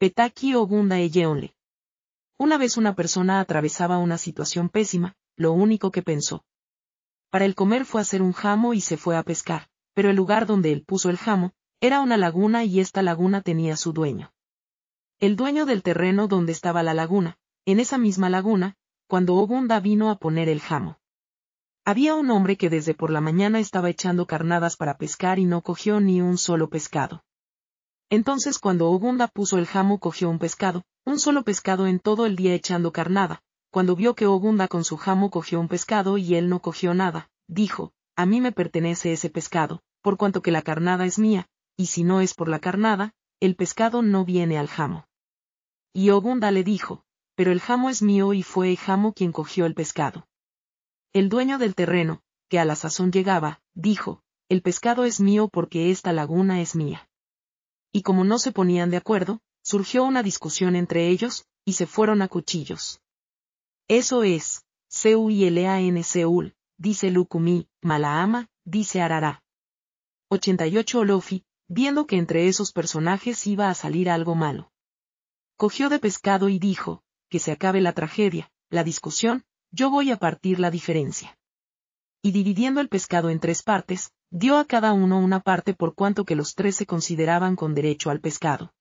Petaki Ogunda Eyeonle. Una vez una persona atravesaba una situación pésima, lo único que pensó. Para el comer fue hacer un jamo y se fue a pescar, pero el lugar donde él puso el jamo, era una laguna y esta laguna tenía su dueño. El dueño del terreno donde estaba la laguna, en esa misma laguna, cuando Ogunda vino a poner el jamo. Había un hombre que desde por la mañana estaba echando carnadas para pescar y no cogió ni un solo pescado. Entonces cuando Ogunda puso el jamo cogió un pescado, un solo pescado en todo el día echando carnada. Cuando vio que Ogunda con su jamo cogió un pescado y él no cogió nada, dijo, a mí me pertenece ese pescado, por cuanto que la carnada es mía, y si no es por la carnada, el pescado no viene al jamo. Y Ogunda le dijo, pero el jamo es mío y fue Jamo quien cogió el pescado. El dueño del terreno, que a la sazón llegaba, dijo, el pescado es mío porque esta laguna es mía y como no se ponían de acuerdo, surgió una discusión entre ellos, y se fueron a cuchillos. Eso es, y en Seúl, dice Lukumi, malaama dice Arará. 88 Olofi, viendo que entre esos personajes iba a salir algo malo. Cogió de pescado y dijo, que se acabe la tragedia, la discusión, yo voy a partir la diferencia. Y dividiendo el pescado en tres partes, dio a cada uno una parte por cuanto que los tres se consideraban con derecho al pescado.